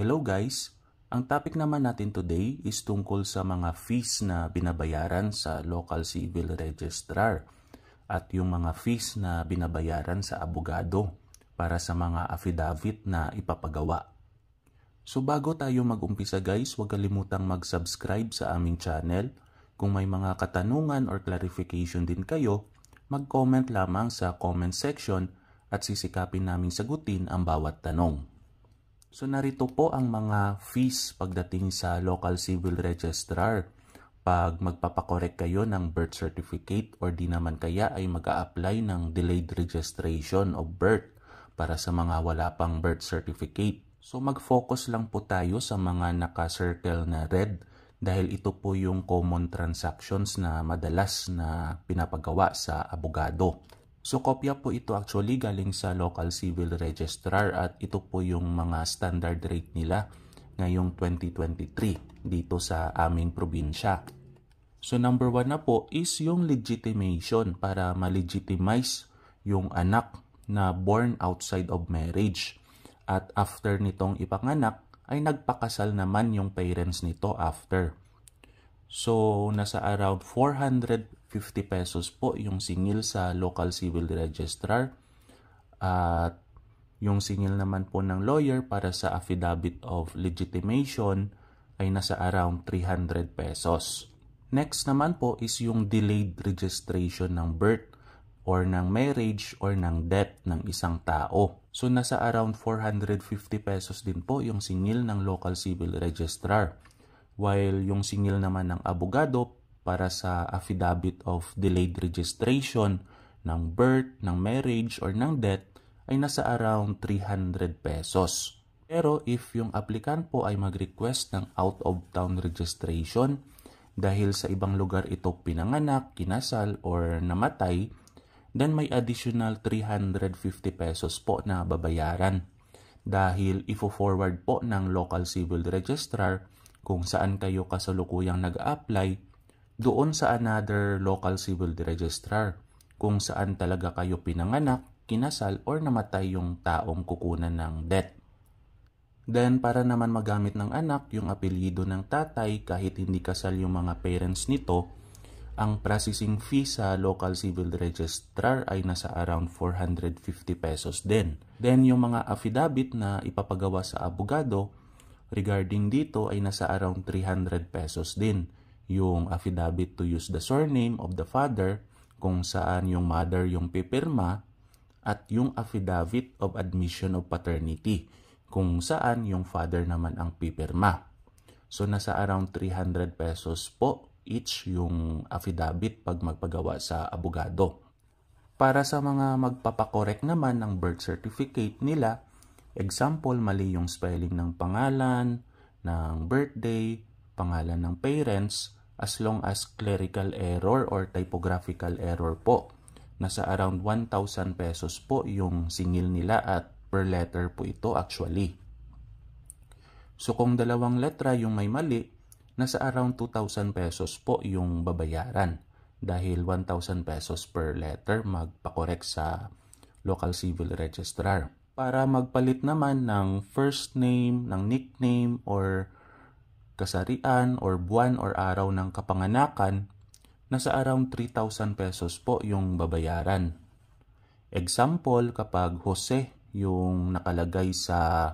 Hello guys! Ang topic naman natin today is tungkol sa mga fees na binabayaran sa local civil registrar at yung mga fees na binabayaran sa abogado para sa mga affidavit na ipapagawa. So bago tayo mag-umpisa guys, huwag kalimutang mag-subscribe sa aming channel. Kung may mga katanungan or clarification din kayo, mag-comment lamang sa comment section at sisikapin naming sagutin ang bawat tanong. So narito po ang mga fees pagdating sa local civil registrar. Pag magpapakorek kayo ng birth certificate or di naman kaya ay mag apply ng delayed registration of birth para sa mga wala pang birth certificate. So mag-focus lang po tayo sa mga naka-circle na red dahil ito po yung common transactions na madalas na pinapagawa sa abogado. So kopya po ito actually galing sa local civil registrar at ito po yung mga standard rate nila ngayong 2023 dito sa aming probinsya. So number one na po is yung legitimation para ma-legitimize yung anak na born outside of marriage. At after nitong ipanganak ay nagpakasal naman yung parents nito after. So nasa around 400 50 pesos po yung singil sa local civil registrar at yung singil naman po ng lawyer para sa affidavit of legitimation ay nasa around 300 pesos. Next naman po is yung delayed registration ng birth or ng marriage or ng death ng isang tao. So nasa around 450 pesos din po yung singil ng local civil registrar. While yung singil naman ng abogado para sa affidavit of delayed registration ng birth, ng marriage, or ng death ay nasa around 300 pesos. Pero if yung applicant po ay mag-request ng out-of-town registration dahil sa ibang lugar ito pinanganak, kinasal, or namatay, then may additional 350 pesos po na babayaran. Dahil ifo-forward po ng local civil registrar kung saan kayo kasalukuyang nag-apply doon sa another local civil registrar kung saan talaga kayo pinanganak, kinasal, or namatay yung taong kukunan ng death. Then para naman magamit ng anak yung apelyido ng tatay kahit hindi kasal yung mga parents nito, ang processing fee sa local civil registrar ay nasa around 450 pesos din. Then yung mga affidavit na ipapagawa sa abogado regarding dito ay nasa around 300 pesos din yung affidavit to use the surname of the father kung saan yung mother yung pipirma at yung affidavit of admission of paternity kung saan yung father naman ang pipirma. So nasa around 300 pesos po each yung affidavit pag magpagawa sa abogado. Para sa mga magpapakorek naman ng birth certificate nila, example mali yung spelling ng pangalan, ng birthday, pangalan ng parents, as long as clerical error or typographical error po. Nasa around 1,000 pesos po yung singil nila at per letter po ito actually. So kung dalawang letra yung may mali, nasa around 2,000 pesos po yung babayaran dahil 1,000 pesos per letter magpakorek sa local civil registrar. Para magpalit naman ng first name, ng nickname, or kasarian or buwan or araw ng kapanganakan, nasa around 3,000 pesos po yung babayaran. Example, kapag Jose yung nakalagay sa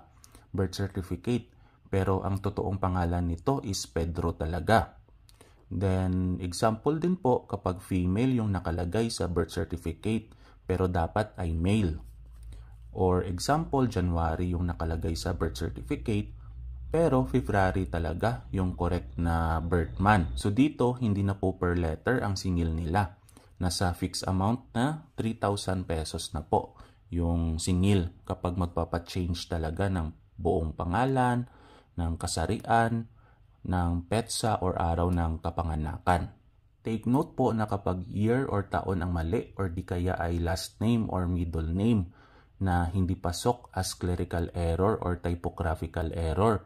birth certificate, pero ang totoong pangalan nito is Pedro talaga. Then, example din po kapag female yung nakalagay sa birth certificate, pero dapat ay male. Or example, January yung nakalagay sa birth certificate, pero February talaga yung correct na birth month. So dito, hindi na po per letter ang singil nila. Nasa fixed amount na 3,000 pesos na po yung singil kapag magpapachange talaga ng buong pangalan, ng kasarian, ng petsa or araw ng kapanganakan. Take note po na kapag year or taon ang mali or di kaya ay last name or middle name na hindi pasok as clerical error or typographical error,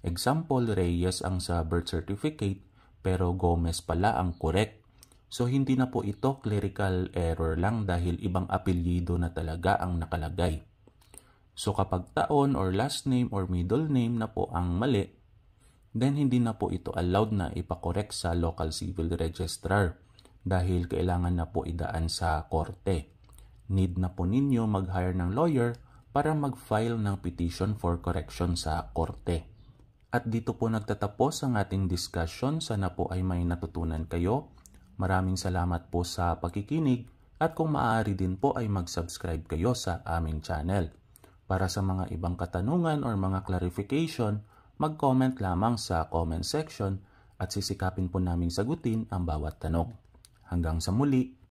Example, Reyes ang sa birth certificate pero Gomez pala ang correct. So hindi na po ito clerical error lang dahil ibang apelyido na talaga ang nakalagay. So kapag taon or last name or middle name na po ang mali, then hindi na po ito allowed na ipakorek sa local civil registrar dahil kailangan na po idaan sa korte. Need na po ninyo mag-hire ng lawyer para mag-file ng petition for correction sa korte. At dito po nagtatapos ang ating discussion. Sana po ay may natutunan kayo. Maraming salamat po sa pakikinig at kung maaari din po ay mag-subscribe kayo sa aming channel. Para sa mga ibang katanungan or mga clarification, mag-comment lamang sa comment section at sisikapin po naming sagutin ang bawat tanong. Hanggang sa muli,